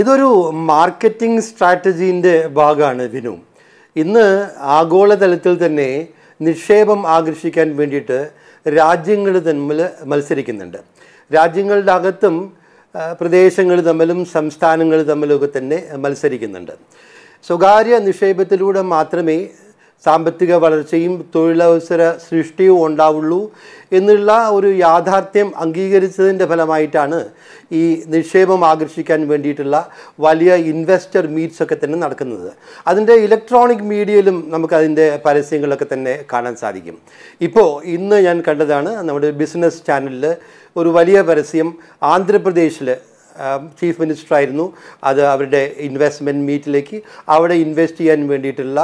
ഇതൊരു മാർക്കറ്റിംഗ് സ്ട്രാറ്റജീൻ്റെ ഭാഗമാണ് വിനു ഇന്ന് ആഗോളതലത്തിൽ തന്നെ നിക്ഷേപം ആകർഷിക്കാൻ വേണ്ടിയിട്ട് രാജ്യങ്ങൾ തമ്മിൽ മത്സരിക്കുന്നുണ്ട് രാജ്യങ്ങളുടെ അകത്തും പ്രദേശങ്ങൾ തമ്മിലും സംസ്ഥാനങ്ങൾ തമ്മിലുമൊക്കെ തന്നെ മത്സരിക്കുന്നുണ്ട് സ്വകാര്യ നിക്ഷേപത്തിലൂടെ മാത്രമേ സാമ്പത്തിക വളർച്ചയും തൊഴിലവസര സൃഷ്ടിയും ഉണ്ടാവുള്ളൂ എന്നുള്ള ഒരു യാഥാർത്ഥ്യം അംഗീകരിച്ചതിൻ്റെ ഫലമായിട്ടാണ് ഈ നിക്ഷേപം ആകർഷിക്കാൻ വേണ്ടിയിട്ടുള്ള വലിയ ഇൻവെസ്റ്റർ മീറ്റ്സ് ഒക്കെ തന്നെ നടക്കുന്നത് അതിൻ്റെ ഇലക്ട്രോണിക് മീഡിയയിലും നമുക്കതിൻ്റെ പരസ്യങ്ങളൊക്കെ തന്നെ കാണാൻ സാധിക്കും ഇപ്പോൾ ഇന്ന് ഞാൻ കണ്ടതാണ് നമ്മുടെ ബിസിനസ് ചാനലിൽ ഒരു വലിയ പരസ്യം ആന്ധ്രാപ്രദേശിൽ ചീഫ് മിനിസ്റ്റർ ആയിരുന്നു അത് അവരുടെ ഇൻവെസ്റ്റ്മെൻറ്റ് മീറ്റിലേക്ക് അവിടെ ഇൻവെസ്റ്റ് ചെയ്യാൻ വേണ്ടിയിട്ടുള്ള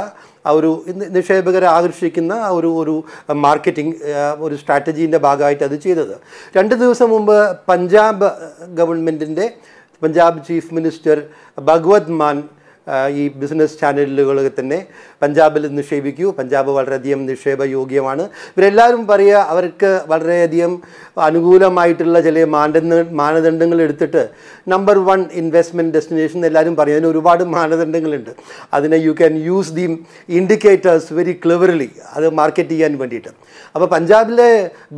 ആ ഒരു നിക്ഷേപകരെ ആകർഷിക്കുന്ന ഒരു ഒരു മാർക്കറ്റിംഗ് ഒരു സ്ട്രാറ്റജീൻ്റെ ഭാഗമായിട്ട് അത് ചെയ്തത് രണ്ട് ദിവസം മുമ്പ് പഞ്ചാബ് ഗവൺമെൻറ്റിൻ്റെ പഞ്ചാബ് ചീഫ് മിനിസ്റ്റർ ഭഗവത് മാൻ ഈ ബിസിനസ് ചാനലുകളൊക്കെ തന്നെ പഞ്ചാബിൽ നിക്ഷേപിക്കൂ പഞ്ചാബ് വളരെയധികം നിക്ഷേപ യോഗ്യമാണ് ഇവരെല്ലാവരും പറയുക അവർക്ക് വളരെയധികം അനുകൂലമായിട്ടുള്ള ചില മാനദണ്ഡ മാനദണ്ഡങ്ങൾ എടുത്തിട്ട് നമ്പർ വൺ ഇൻവെസ്റ്റ്മെൻറ്റ് ഡെസ്റ്റിനേഷൻ എല്ലാവരും പറയും അതിന് ഒരുപാട് മാനദണ്ഡങ്ങളുണ്ട് അതിനെ you can use the indicators very cleverly അത് മാർക്കറ്റ് ചെയ്യാൻ വേണ്ടിയിട്ട് അപ്പോൾ പഞ്ചാബിലെ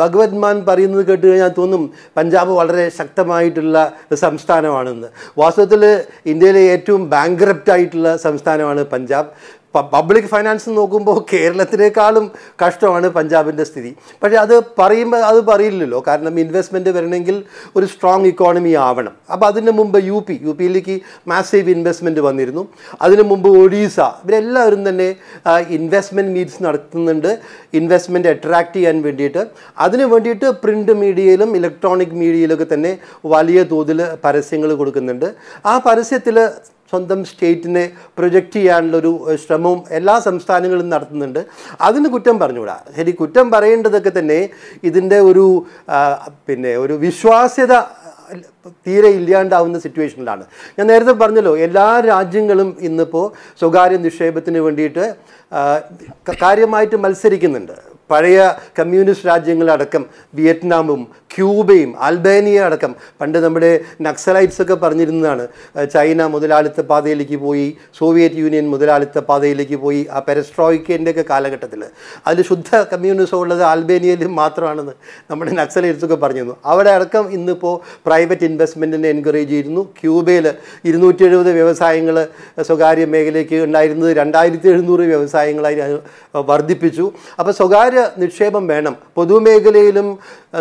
ഭഗവത് മാൻ പറയുന്നത് കേട്ട് കഴിഞ്ഞാൽ തോന്നും പഞ്ചാബ് വളരെ ശക്തമായിട്ടുള്ള സംസ്ഥാനമാണെന്ന് വാസ്തവത്തിൽ ഇന്ത്യയിലെ ഏറ്റവും ബാങ്ക്രപ്റ്റായി ആയിട്ടുള്ള സംസ്ഥാനമാണ് പഞ്ചാബ് പബ്ലിക് ഫൈനാൻസ് നോക്കുമ്പോൾ കേരളത്തിനേക്കാളും കഷ്ടമാണ് പഞ്ചാബിൻ്റെ സ്ഥിതി പക്ഷേ അത് പറയുമ്പോൾ അത് പറയില്ലല്ലോ കാരണം ഇൻവെസ്റ്റ്മെൻ്റ് വരണമെങ്കിൽ ഒരു സ്ട്രോങ് ഇക്കോണമി ആവണം അപ്പോൾ അതിന് മുമ്പ് യു പി യു പിയിലേക്ക് മാസീവ് ഇൻവെസ്റ്റ്മെൻറ്റ് വന്നിരുന്നു അതിന് മുമ്പ് ഒഡീസ ഇവരെല്ലാവരും തന്നെ ഇൻവെസ്റ്റ്മെൻറ്റ് മീറ്റ്സ് നടത്തുന്നുണ്ട് ഇൻവെസ്റ്റ്മെൻറ്റ് അട്രാക്റ്റ് ചെയ്യാൻ വേണ്ടിയിട്ട് അതിന് വേണ്ടിയിട്ട് പ്രിൻ്റ് മീഡിയയിലും ഇലക്ട്രോണിക് മീഡിയയിലൊക്കെ തന്നെ വലിയ തോതിൽ പരസ്യങ്ങൾ കൊടുക്കുന്നുണ്ട് ആ പരസ്യത്തിൽ സ്വന്തം സ്റ്റേറ്റിനെ പ്രൊജക്റ്റ് ചെയ്യാനുള്ളൊരു ശ്രമവും എല്ലാ സംസ്ഥാനങ്ങളും നടത്തുന്നുണ്ട് അതിന് കുറ്റം പറഞ്ഞുകൂടാ ശരി കുറ്റം പറയേണ്ടതൊക്കെ തന്നെ ഇതിൻ്റെ ഒരു പിന്നെ ഒരു വിശ്വാസ്യത തീരെ ഇല്ലാണ്ടാവുന്ന സിറ്റുവേഷനിലാണ് ഞാൻ നേരത്തെ പറഞ്ഞല്ലോ എല്ലാ രാജ്യങ്ങളും ഇന്നിപ്പോൾ സ്വകാര്യ നിക്ഷേപത്തിന് വേണ്ടിയിട്ട് കാര്യമായിട്ട് മത്സരിക്കുന്നുണ്ട് പഴയ കമ്മ്യൂണിസ്റ്റ് രാജ്യങ്ങളടക്കം വിയറ്റ്നാമും ക്യൂബയും അൽബേനിയ അടക്കം പണ്ട് നമ്മുടെ നക്സലൈറ്റ്സ് ഒക്കെ പറഞ്ഞിരുന്നതാണ് ചൈന മുതലാളിത്ത പാതയിലേക്ക് പോയി സോവിയറ്റ് യൂണിയൻ മുതലാളിത്ത പാതയിലേക്ക് പോയി ആ പെരസ്ട്രോയിക്കേൻ്റെ ഒക്കെ കാലഘട്ടത്തിൽ അതിൽ ശുദ്ധ കമ്മ്യൂണിസം ഉള്ളത് അൽബേനിയയിൽ മാത്രമാണെന്ന് നമ്മുടെ നക്സലൈറ്റ്സ് ഒക്കെ പറഞ്ഞിരുന്നു അവിടെ അടക്കം ഇന്നിപ്പോൾ പ്രൈവറ്റ് ഇൻവെസ്റ്റ്മെൻറ്റിനെ എൻകറേജ് ചെയ്തിരുന്നു ക്യൂബയിൽ ഇരുന്നൂറ്റി എഴുപത് വ്യവസായങ്ങൾ സ്വകാര്യ മേഖലയ്ക്ക് ഉണ്ടായിരുന്നത് രണ്ടായിരത്തി എഴുന്നൂറ് വ്യവസായങ്ങളായി വർദ്ധിപ്പിച്ചു അപ്പോൾ സ്വകാര്യ നിക്ഷേപം വേണം പൊതുമേഖലയിലും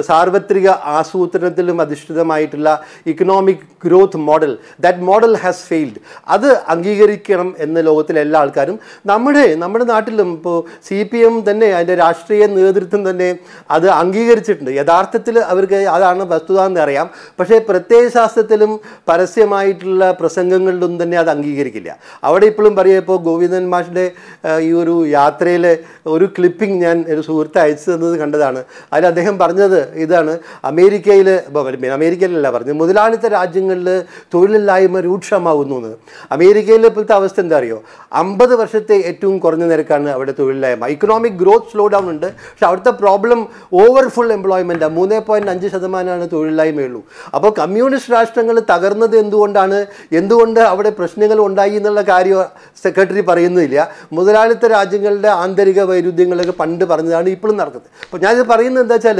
സാർവത്രിക ആസൂത്രണത്തിലും അധിഷ്ഠിതമായിട്ടുള്ള economic growth model that model has failed അത് അംഗീകരിക്കണം എന്ന ലോകത്തിലെ എല്ലാ ആൾക്കാരും നമ്മുടെ നമ്മുടെ നാട്ടിലും ഇപ്പോൾ സി പി എം തന്നെ അതിൻ്റെ രാഷ്ട്രീയ നേതൃത്വം തന്നെ അത് അംഗീകരിച്ചിട്ടുണ്ട് യഥാർത്ഥത്തിൽ അവർക്ക് അതാണ് വസ്തുത എന്നറിയാം പക്ഷേ പ്രത്യയശാസ്ത്രത്തിലും പരസ്യമായിട്ടുള്ള പ്രസംഗങ്ങളിലും തന്നെ അത് അംഗീകരിക്കില്ല അവിടെ ഇപ്പോഴും പറയുക ഇപ്പോൾ ഗോവിന്ദൻ മാഷിൻ്റെ ഈ ഒരു യാത്രയിലെ ഒരു ക്ലിപ്പിംഗ് ഞാൻ ഒരു സുഹൃത്ത് അയച്ചു തന്നത് കണ്ടതാണ് അതിൽ അദ്ദേഹം പറഞ്ഞത് ഇതാണ് അമേരിക്കയിൽ അമേരിക്കയിലല്ല പറഞ്ഞത് മുതലാളിത്ത രാജ്യങ്ങളിൽ തൊഴിലില്ലായ്മ രൂക്ഷമാകുന്നു എന്ന് അമേരിക്കയിലെ ഇപ്പോഴത്തെ അവസ്ഥ എന്താ അറിയോ അമ്പത് വർഷത്തെ ഏറ്റവും കുറഞ്ഞ നിരക്കാണ് അവിടെ തൊഴിലില്ലായ്മ ഇക്കണോമിക് ഗ്രോത്ത് സ്ലോ ഡൗൺ ഉണ്ട് പക്ഷെ അവിടുത്തെ പ്രോബ്ലം ഓവർ ഫുൾ എംപ്ലോയ്മെൻറ്റാണ് മൂന്ന് പോയിൻറ്റ് അഞ്ച് ശതമാനമാണ് തൊഴിലില്ലായ്മയുള്ളൂ അപ്പോൾ കമ്മ്യൂണിസ്റ്റ് രാഷ്ട്രങ്ങൾ തകർന്നത് എന്തുകൊണ്ടാണ് എന്തുകൊണ്ട് അവിടെ പ്രശ്നങ്ങൾ ഉണ്ടായി എന്നുള്ള കാര്യം സെക്രട്ടറി പറയുന്നില്ല മുതലാളിത്ത രാജ്യങ്ങളുടെ ആന്തരിക വൈരുദ്ധ്യങ്ങളൊക്കെ പണ്ട് പറഞ്ഞതാണ് ഇപ്പോഴും നടക്കുന്നത് അപ്പോൾ ഞാനിത് പറയുന്നത് എന്താ വെച്ചാൽ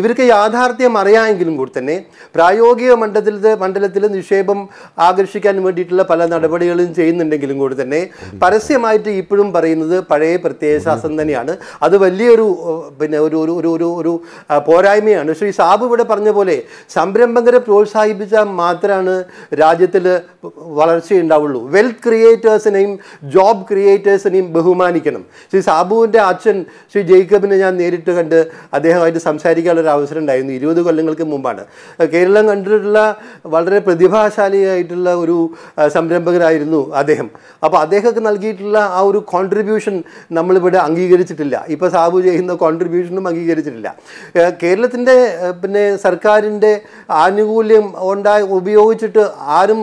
ഇവർക്ക് യാഥാർത്ഥ്യം അറിയാമെങ്കിലും കൂടി തന്നെ പ്രായോഗിക മണ്ഡലത്തിൽ മണ്ഡലത്തിൽ നിക്ഷേപം ആകർഷിക്കാൻ വേണ്ടിയിട്ടുള്ള പല നടപടികളും ചെയ്യുന്നുണ്ടെങ്കിലും കൂടി തന്നെ പരസ്യമായിട്ട് ഇപ്പോഴും പറയുന്നത് പഴയ പ്രത്യയശാസ്ത്രം തന്നെയാണ് അത് വലിയൊരു പിന്നെ ഒരു ഒരു ഒരു ഒരു പോരായ്മയാണ് ശ്രീ സാബ് ഇവിടെ പറഞ്ഞ പോലെ സംരംഭകരെ പ്രോത്സാഹിപ്പിച്ചാൽ മാത്രമാണ് രാജ്യത്തിൽ വളർച്ചയുണ്ടാവുള്ളൂ വെൽത്ത് ക്രിയേറ്റേഴ്സിനെയും ജോബ് ക്രിയേറ്റേഴ്സിനെയും ബഹുമാനിക്കണം ശ്രീ സാബുവിൻ്റെ അച്ഛൻ ശ്രീ ജേക്കബിനെ ഞാൻ നേരിട്ട് കണ്ട് അദ്ദേഹമായിട്ട് സംസാരിക്കാനുള്ളൊരു അവസരം ഉണ്ടായിരുന്നു ഇരുപത് കൊല്ലങ്ങൾക്ക് മുമ്പാണ് കേരളം കണ്ടിട്ടുള്ള വളരെ പ്രതിഭാശാലിയായിട്ടുള്ള ഒരു സംരംഭകരായിരുന്നു അദ്ദേഹം അപ്പോൾ അദ്ദേഹമൊക്കെ നൽകിയിട്ടുള്ള ആ ഒരു കോൺട്രിബ്യൂഷൻ നമ്മളിവിടെ അംഗീകരിച്ചിട്ടില്ല ഇപ്പോൾ സാബു ചെയ്യുന്ന കോൺട്രിബ്യൂഷനും അംഗീകരിച്ചിട്ടില്ല കേരളത്തിൻ്റെ പിന്നെ സർക്കാരിൻ്റെ ആനുകൂല്യ ആനുകൂല്യം ഉണ്ടായി ഉപയോഗിച്ചിട്ട് ആരും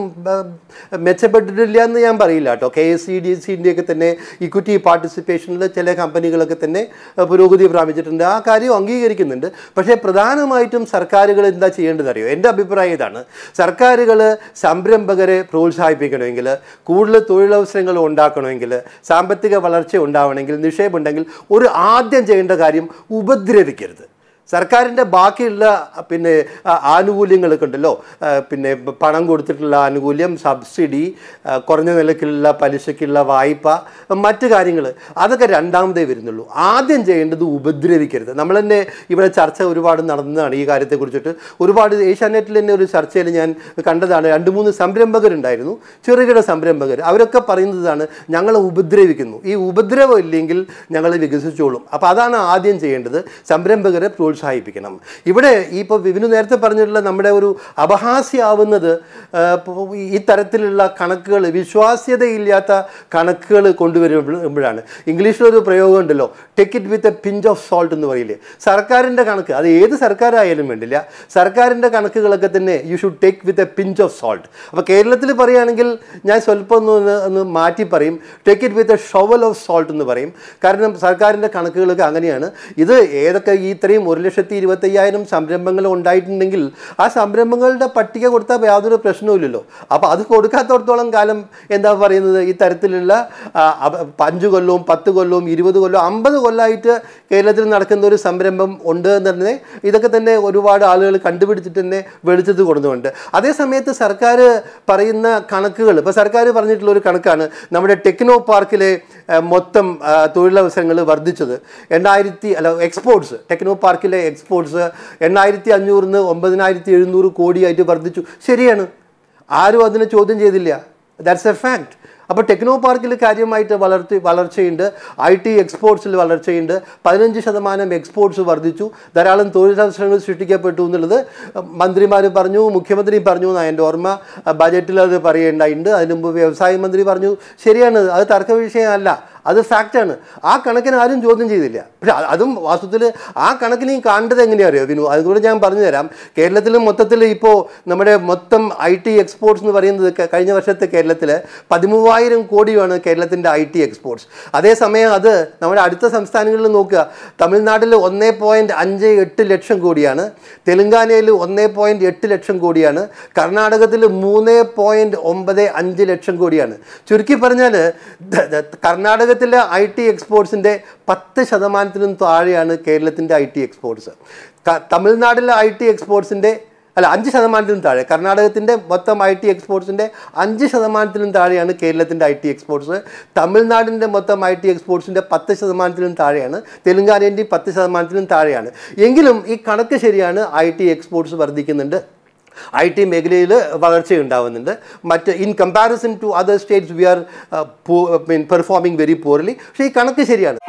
മെച്ചപ്പെട്ടിട്ടില്ല എന്ന് ഞാൻ പറയില്ല കേട്ടോ കെ എസ് സി ഡി ഒക്കെ തന്നെ ഇക്വിറ്റി പാർട്ടിസിപ്പേഷനിൽ ചില കമ്പനികളൊക്കെ തന്നെ പുരോഗതി പ്രാപിച്ചിട്ടുണ്ട് ആ കാര്യം അംഗീകരിക്കുന്നുണ്ട് പക്ഷേ പ്രധാനമായിട്ടും സർക്കാരുകൾ എന്താ അറിയോ എൻ്റെ അഭിപ്രായം ഇതാണ് സർക്കാരുകൾ സംരംഭകരെ പ്രോത്സാഹിപ്പിക്കണമെങ്കിൽ കൂടുതൽ തൊഴിലവസരങ്ങൾ ഉണ്ടാക്കണമെങ്കിൽ സാമ്പത്തിക വളർച്ച ഉണ്ടാവണമെങ്കിൽ നിക്ഷേപം ഉണ്ടെങ്കിൽ ഒരു ആദ്യം ചെയ്യേണ്ട കാര്യം ഉപദ്രവിക്കരുത് സർക്കാരിൻ്റെ ബാക്കിയുള്ള പിന്നെ ആനുകൂല്യങ്ങളൊക്കെ ഉണ്ടല്ലോ പിന്നെ പണം കൊടുത്തിട്ടുള്ള ആനുകൂല്യം സബ്സിഡി കുറഞ്ഞ നിലക്കുള്ള പലിശയ്ക്കുള്ള വായ്പ മറ്റ് കാര്യങ്ങൾ അതൊക്കെ രണ്ടാമതേ വരുന്നുള്ളൂ ആദ്യം ചെയ്യേണ്ടത് ഉപദ്രവിക്കരുത് നമ്മൾ തന്നെ ഇവിടെ ചർച്ച ഒരുപാട് നടന്നതാണ് ഈ കാര്യത്തെക്കുറിച്ചിട്ട് ഒരുപാട് ഏഷ്യാനെറ്റിൽ തന്നെ ഒരു ചർച്ചയിൽ ഞാൻ കണ്ടതാണ് രണ്ട് മൂന്ന് സംരംഭകരുണ്ടായിരുന്നു ചെറുകിട സംരംഭകർ അവരൊക്കെ പറയുന്നതാണ് ഞങ്ങളെ ഉപദ്രവിക്കുന്നു ഈ ഉപദ്രവം ഇല്ലെങ്കിൽ ഞങ്ങൾ വികസിച്ചോളും അപ്പോൾ അതാണ് ആദ്യം ചെയ്യേണ്ടത് സംരംഭകരെ പ്രോത്സാഹിപ്പിക്കും പ്രോത്സാഹിപ്പിക്കണം ഇവിടെ ഇപ്പോൾ വിവിനു നേരത്തെ പറഞ്ഞിട്ടുള്ള നമ്മുടെ ഒരു അപഹാസ്യാവുന്നത് ഈ തരത്തിലുള്ള കണക്കുകൾ വിശ്വാസ്യതയില്ലാത്ത കണക്കുകൾ കൊണ്ടുവരുമ്പോഴാണ് ഇംഗ്ലീഷിലൊരു പ്രയോഗം ഉണ്ടല്ലോ take it with a pinch of salt എന്ന് പറയില്ലേ സർക്കാരിൻ്റെ കണക്ക് അത് ഏത് സർക്കാരായാലും വേണ്ടില്ല സർക്കാരിൻ്റെ കണക്കുകളൊക്കെ തന്നെ you should take with a pinch of salt അപ്പോൾ കേരളത്തിൽ പറയുകയാണെങ്കിൽ ഞാൻ സ്വല്പം ഒന്ന് ഒന്ന് മാറ്റി പറയും take it with a shovel of salt എന്ന് പറയും കാരണം സർക്കാരിൻ്റെ കണക്കുകളൊക്കെ അങ്ങനെയാണ് ഇത് ഏതൊക്കെ ഈ ഇത്രയും ഒരു ലക്ഷത്തി ഇരുപത്തയ്യായിരം സംരംഭങ്ങൾ ഉണ്ടായിട്ടുണ്ടെങ്കിൽ ആ സംരംഭങ്ങളുടെ പട്ടിക കൊടുത്താൽ യാതൊരു പ്രശ്നവുമില്ലല്ലോ അപ്പോൾ അത് കൊടുക്കാത്തടത്തോളം കാലം എന്താ പറയുന്നത് ഇത്തരത്തിലുള്ള അഞ്ച് കൊല്ലവും പത്ത് കൊല്ലവും ഇരുപത് കൊല്ലവും അമ്പത് കൊല്ലമായിട്ട് കേരളത്തിൽ നടക്കുന്ന ഒരു സംരംഭം ഉണ്ട് എന്ന് പറഞ്ഞാൽ ഇതൊക്കെ തന്നെ ഒരുപാട് ആളുകൾ കണ്ടുപിടിച്ചിട്ട് തന്നെ വെളിച്ചത് കൊടുക്കുന്നുണ്ട് അതേസമയത്ത് സർക്കാർ പറയുന്ന കണക്കുകൾ ഇപ്പോൾ സർക്കാർ പറഞ്ഞിട്ടുള്ള ഒരു കണക്കാണ് നമ്മുടെ ടെക്നോ പാർക്കിലെ മൊത്തം തൊഴിലവസരങ്ങൾ വർദ്ധിച്ചത് രണ്ടായിരത്തി അല്ല എക്സ്പോർട്സ് ടെക്നോ പാർക്കിൽ ലഡാക്കിലെ എക്സ്പോർട്സ് എണ്ണായിരത്തി അഞ്ഞൂറിൽ നിന്ന് ഒമ്പതിനായിരത്തി എഴുന്നൂറ് കോടിയായിട്ട് വർദ്ധിച്ചു ശരിയാണ് ആരും അതിനെ ചോദ്യം ചെയ്തില്ല ദാറ്റ്സ് എ ഫാക്റ്റ് അപ്പോൾ ടെക്നോ പാർക്കിൽ കാര്യമായിട്ട് വളർത്തി വളർച്ചയുണ്ട് ഐ ടി എക്സ്പോർട്സിൽ വളർച്ചയുണ്ട് പതിനഞ്ച് ശതമാനം എക്സ്പോർട്സ് വർദ്ധിച്ചു ധാരാളം തൊഴിലവസരങ്ങൾ സൃഷ്ടിക്കപ്പെട്ടു എന്നുള്ളത് മന്ത്രിമാർ പറഞ്ഞു മുഖ്യമന്ത്രി പറഞ്ഞു എന്നാണ് എൻ്റെ ഓർമ്മ ബജറ്റിൽ അത് പറയേണ്ടതുണ്ട് അതിന് മുമ്പ് വ്യവസായ മന്ത്രി പറഞ്ഞു ശരിയാണ് അത് തർക്ക വിഷയമല്ല അത് ഫാക്റ്റാണ് ആ കണക്കിന് ആരും ചോദ്യം ചെയ്തില്ല പക്ഷെ അതും വാസ്തവത്തിൽ ആ കണക്കിന് ഈ കാണേണ്ടത് എങ്ങനെയാണ് അറിയോ വിനു ഞാൻ പറഞ്ഞു തരാം കേരളത്തിൽ മൊത്തത്തിൽ ഇപ്പോൾ നമ്മുടെ മൊത്തം ഐ ടി എക്സ്പോർട്സ് എന്ന് പറയുന്നത് കഴിഞ്ഞ വർഷത്തെ കേരളത്തിൽ പതിമൂവായിരം കോടിയാണ് കേരളത്തിൻ്റെ ഐ ടി എക്സ്പോർട്സ് അതേസമയം അത് നമ്മുടെ അടുത്ത സംസ്ഥാനങ്ങളിൽ നോക്കുക തമിഴ്നാട്ടിൽ ഒന്നേ പോയിൻറ്റ് അഞ്ച് എട്ട് ലക്ഷം കോടിയാണ് തെലുങ്കാനയിൽ ഒന്നേ പോയിൻറ്റ് എട്ട് ലക്ഷം കോടിയാണ് കർണാടകത്തിൽ മൂന്ന് പോയിൻറ്റ് ഒമ്പത് അഞ്ച് ലക്ഷം കോടിയാണ് ചുരുക്കി പറഞ്ഞാൽ കർണാടക ലോകത്തിലെ ഐ ടി എക്സ്പോർട്സിൻ്റെ പത്ത് ശതമാനത്തിനും താഴെയാണ് കേരളത്തിൻ്റെ ഐ ടി എക്സ്പോർട്സ് തമിഴ്നാട്ടിലെ ഐ ടി എക്സ്പോർട്സിൻ്റെ അല്ല അഞ്ച് ശതമാനത്തിനും താഴെ കർണാടകത്തിൻ്റെ മൊത്തം ഐ ടി എക്സ്പോർട്സിൻ്റെ അഞ്ച് ശതമാനത്തിനും താഴെയാണ് കേരളത്തിൻ്റെ ഐ ടി എക്സ്പോർട്സ് തമിഴ്നാടിൻ്റെ മൊത്തം ഐ ടി എക്സ്പോർട്സിൻ്റെ പത്ത് ശതമാനത്തിനും താഴെയാണ് തെലുങ്കാനേൻ്റെയും പത്ത് ശതമാനത്തിനും താഴെയാണ് എങ്കിലും ഈ കണക്ക് ശരിയാണ് ഐ ടി എക്സ്പോർട്സ് വർദ്ധിക്കുന്നുണ്ട് ഐ ടി മേഖലയിൽ വളർച്ചയുണ്ടാവുന്നുണ്ട് മറ്റ് in comparison to other states we are performing very poorly പക്ഷേ ഈ കണക്ക് ശരിയാണ്